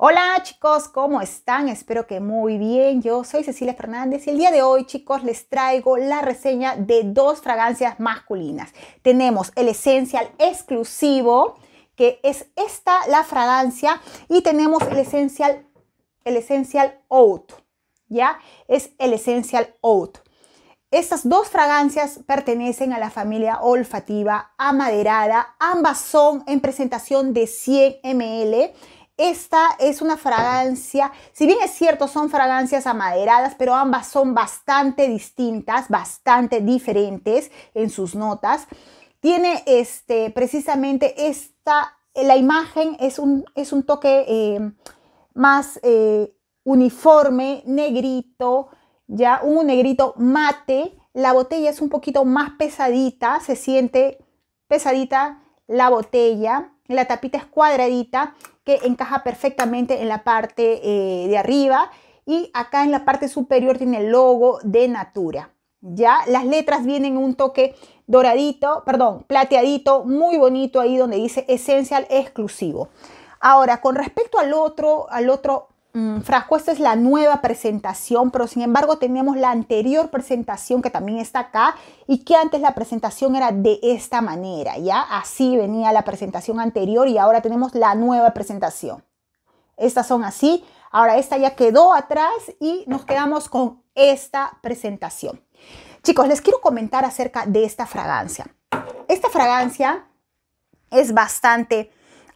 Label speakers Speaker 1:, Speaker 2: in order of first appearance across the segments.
Speaker 1: Hola chicos, ¿cómo están? Espero que muy bien. Yo soy Cecilia Fernández y el día de hoy chicos les traigo la reseña de dos fragancias masculinas. Tenemos el Essential exclusivo, que es esta la fragancia, y tenemos el Essential, el Essential Out, ¿ya? Es el Essential Out. Estas dos fragancias pertenecen a la familia olfativa amaderada. Ambas son en presentación de 100 ml esta es una fragancia, si bien es cierto, son fragancias amaderadas, pero ambas son bastante distintas, bastante diferentes en sus notas. Tiene este, precisamente esta, la imagen es un, toque eh, más eh, uniforme, negrito, ya un negrito mate. La botella es un poquito más pesadita, se siente pesadita la botella la tapita es cuadradita que encaja perfectamente en la parte eh, de arriba y acá en la parte superior tiene el logo de Natura. Ya las letras vienen un toque doradito, perdón, plateadito, muy bonito ahí donde dice esencial exclusivo. Ahora, con respecto al otro, al otro Mm, frasco. Esta es la nueva presentación, pero sin embargo tenemos la anterior presentación que también está acá y que antes la presentación era de esta manera, ¿ya? Así venía la presentación anterior y ahora tenemos la nueva presentación. Estas son así. Ahora esta ya quedó atrás y nos quedamos con esta presentación. Chicos, les quiero comentar acerca de esta fragancia. Esta fragancia es bastante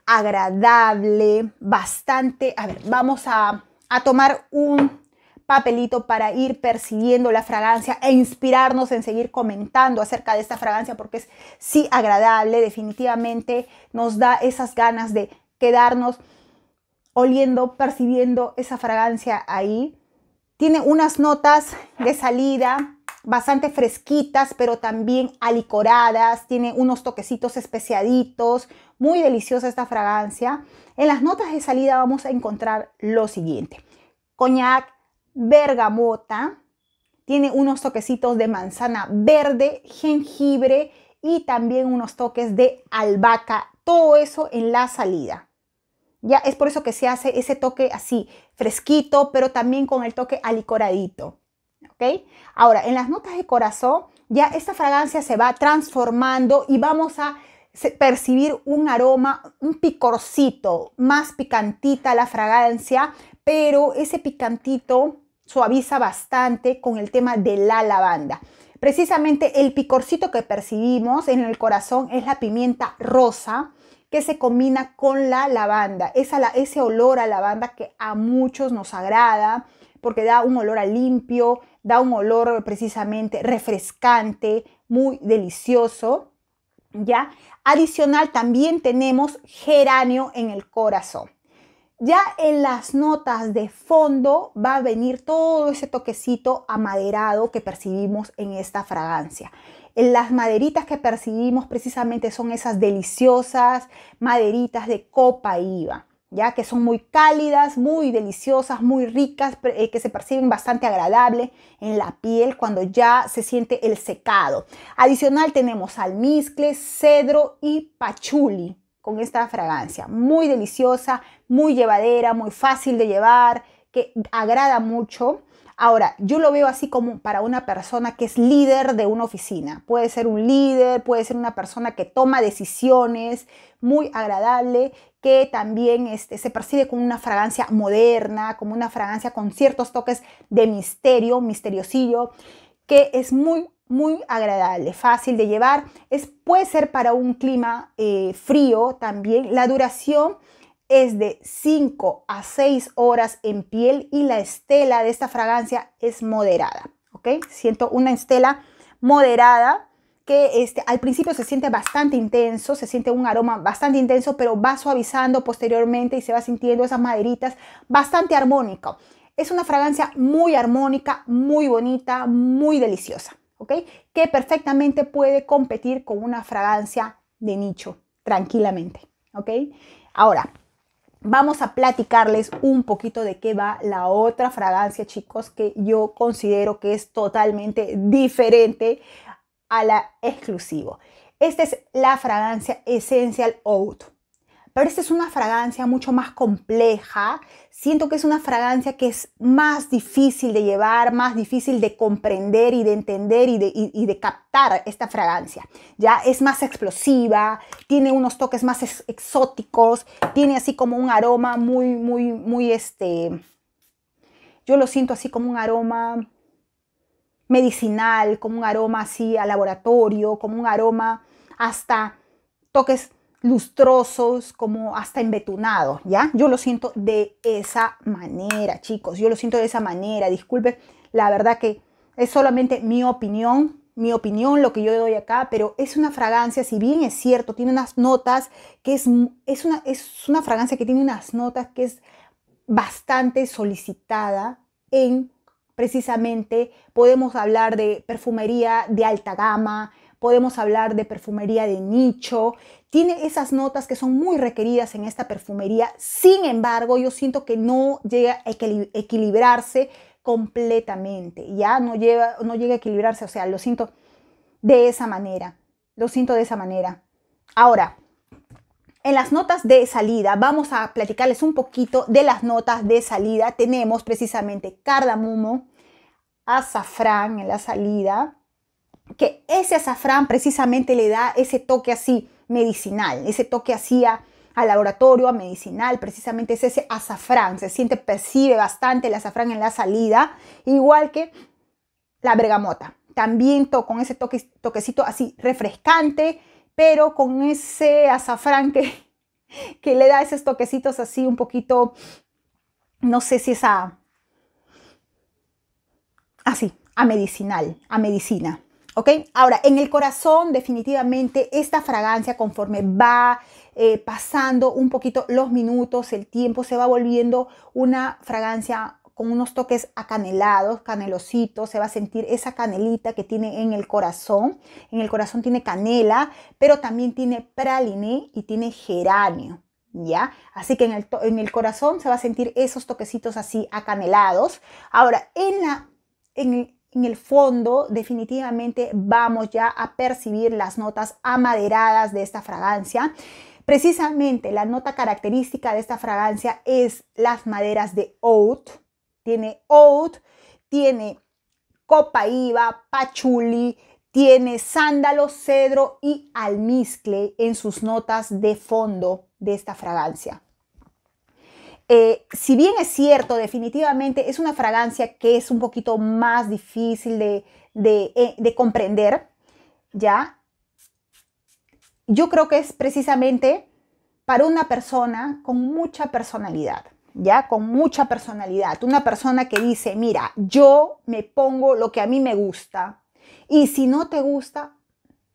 Speaker 1: agradable, bastante... A ver, vamos a, a tomar un papelito para ir percibiendo la fragancia e inspirarnos en seguir comentando acerca de esta fragancia porque es sí agradable, definitivamente nos da esas ganas de quedarnos oliendo, percibiendo esa fragancia ahí. Tiene unas notas de salida bastante fresquitas, pero también alicoradas, tiene unos toquecitos especiaditos, muy deliciosa esta fragancia. En las notas de salida vamos a encontrar lo siguiente. Coñac, bergamota, tiene unos toquecitos de manzana verde, jengibre y también unos toques de albahaca, todo eso en la salida. Ya es por eso que se hace ese toque así, fresquito, pero también con el toque alicoradito. ¿ok? Ahora, en las notas de corazón, ya esta fragancia se va transformando y vamos a percibir un aroma, un picorcito, más picantita la fragancia, pero ese picantito suaviza bastante con el tema de la lavanda. Precisamente el picorcito que percibimos en el corazón es la pimienta rosa que se combina con la lavanda, Esa, ese olor a lavanda que a muchos nos agrada, porque da un olor a limpio, da un olor precisamente refrescante, muy delicioso, ¿ya? Adicional también tenemos geranio en el corazón. Ya en las notas de fondo va a venir todo ese toquecito amaderado que percibimos en esta fragancia. En Las maderitas que percibimos precisamente son esas deliciosas maderitas de copa IVA ya que son muy cálidas, muy deliciosas, muy ricas, eh, que se perciben bastante agradable en la piel cuando ya se siente el secado. Adicional tenemos almizcle, cedro y pachuli con esta fragancia, muy deliciosa, muy llevadera, muy fácil de llevar, que agrada mucho. Ahora, yo lo veo así como para una persona que es líder de una oficina. Puede ser un líder, puede ser una persona que toma decisiones, muy agradable que también este, se percibe como una fragancia moderna, como una fragancia con ciertos toques de misterio, misteriosillo, que es muy, muy agradable, fácil de llevar. Es, puede ser para un clima eh, frío también. La duración es de 5 a 6 horas en piel y la estela de esta fragancia es moderada. Siento una estela moderada que este, al principio se siente bastante intenso, se siente un aroma bastante intenso, pero va suavizando posteriormente y se va sintiendo esas maderitas bastante armónico. Es una fragancia muy armónica, muy bonita, muy deliciosa, ¿ok? Que perfectamente puede competir con una fragancia de nicho, tranquilamente, ¿ok? Ahora, vamos a platicarles un poquito de qué va la otra fragancia, chicos, que yo considero que es totalmente diferente a la exclusivo. Esta es la fragancia Essential Out. Pero esta es una fragancia mucho más compleja. Siento que es una fragancia que es más difícil de llevar, más difícil de comprender y de entender y de, captar esta fragancia. Ya es más explosiva, tiene unos toques más exóticos, tiene así como un aroma muy, muy, muy este... Yo lo siento así como un aroma medicinal, como un aroma así a laboratorio, como un aroma hasta toques lustrosos, como hasta embetunado, ¿ya? Yo lo siento de esa manera, chicos, yo lo siento de esa manera, disculpe, la verdad que es solamente mi opinión, mi opinión, lo que yo doy acá, pero es una fragancia, si bien es cierto, tiene unas notas que es, es, una, es una fragancia que tiene unas notas que es bastante solicitada en precisamente podemos hablar de perfumería de alta gama, podemos hablar de perfumería de nicho, tiene esas notas que son muy requeridas en esta perfumería, sin embargo yo siento que no llega a equilibrarse completamente, ya no, no llega a equilibrarse, o sea, lo siento de esa manera, lo siento de esa manera. Ahora, en las notas de salida vamos a platicarles un poquito de las notas de salida. Tenemos precisamente cardamomo, azafrán en la salida, que ese azafrán precisamente le da ese toque así medicinal, ese toque así a, laboratorio, a medicinal, precisamente es ese azafrán, se siente, percibe bastante el azafrán en la salida, igual que la bergamota, también con ese toquecito así refrescante, pero con ese azafrán que, le da esos toquecitos así un poquito, no sé si es a así, a medicinal, a medicina. ¿Ok? Ahora, en el corazón definitivamente esta fragancia conforme va eh, pasando un poquito los minutos, el tiempo, se va volviendo una fragancia con unos toques acanelados, canelositos, se va a sentir esa canelita que tiene en el corazón. En el corazón tiene canela, pero también tiene praliné y tiene geranio. ¿Ya? Así que en el, corazón se va a sentir esos toquecitos así acanelados. Ahora, en, la, el, fondo definitivamente vamos ya a percibir las notas amaderadas de esta fragancia. Precisamente la nota característica de esta fragancia es las maderas de oud, tiene oud, tiene copaiba, pachuli, tiene sándalo, cedro y almizcle en sus notas de fondo de esta fragancia. Eh, si bien es cierto, definitivamente es una fragancia que es un poquito más difícil de, de eh, comprender, ¿ya? Yo creo que es precisamente para una persona con mucha personalidad. ¿ya? Con mucha personalidad. Una persona que dice, mira, yo me pongo lo que a mí me gusta y si no te gusta,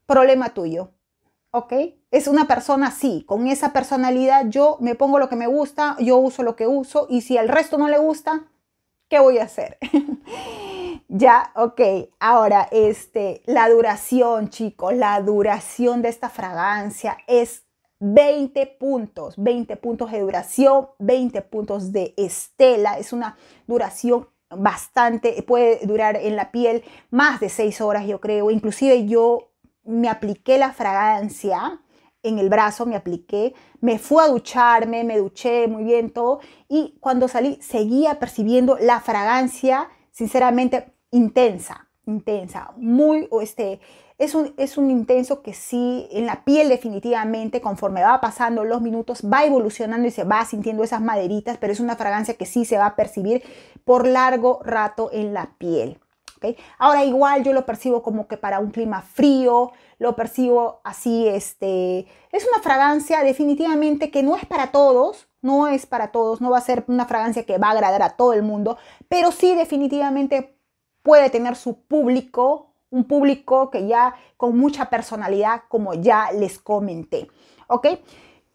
Speaker 1: problema tuyo, ¿ok? Es una persona así, con esa personalidad yo me pongo lo que me gusta, yo uso lo que uso y si al resto no le gusta, ¿qué voy a hacer? ya, ok. Ahora, este, la duración, chicos, la duración de esta fragancia es 20 puntos, 20 puntos de duración, 20 puntos de estela. Es una duración bastante, puede durar en la piel más de 6 horas, yo creo. Inclusive yo me apliqué la fragancia en el brazo, me apliqué, me fui a ducharme, me duché muy bien todo y cuando salí seguía percibiendo la fragancia, sinceramente, intensa, intensa, muy este, es un, intenso que sí, en la piel definitivamente, conforme va pasando los minutos, va evolucionando y se va sintiendo esas maderitas, pero es una fragancia que sí se va a percibir por largo rato en la piel. Ahora igual yo lo percibo como que para un clima frío, lo percibo así, este, es una fragancia definitivamente que no es para todos, no es para todos, no va a ser una fragancia que va a agradar a todo el mundo, pero sí definitivamente puede tener su público un público que ya con mucha personalidad, como ya les comenté. ¿Ok?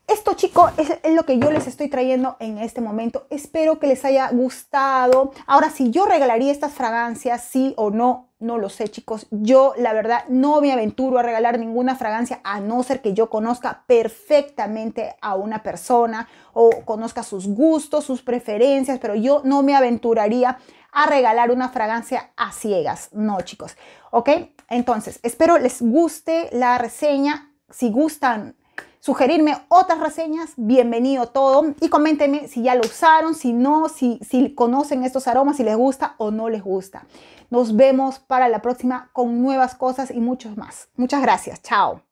Speaker 1: Esto, chicos, es, lo que yo les estoy trayendo en este momento. Espero que les haya gustado. Ahora, si yo regalaría estas fragancias, sí o no, no lo sé, chicos. Yo, la verdad, no me aventuro a regalar ninguna fragancia a no ser que yo conozca perfectamente a una persona o conozca sus gustos, sus preferencias, pero yo no me aventuraría a regalar una fragancia a ciegas. No, chicos. ¿Ok? Entonces, espero les guste la reseña. Si gustan sugerirme otras reseñas, bienvenido todo. Y coméntenme si ya lo usaron, si no, si, si conocen estos aromas, si les gusta o no les gusta. Nos vemos para la próxima con nuevas cosas y muchos más. Muchas gracias. Chao.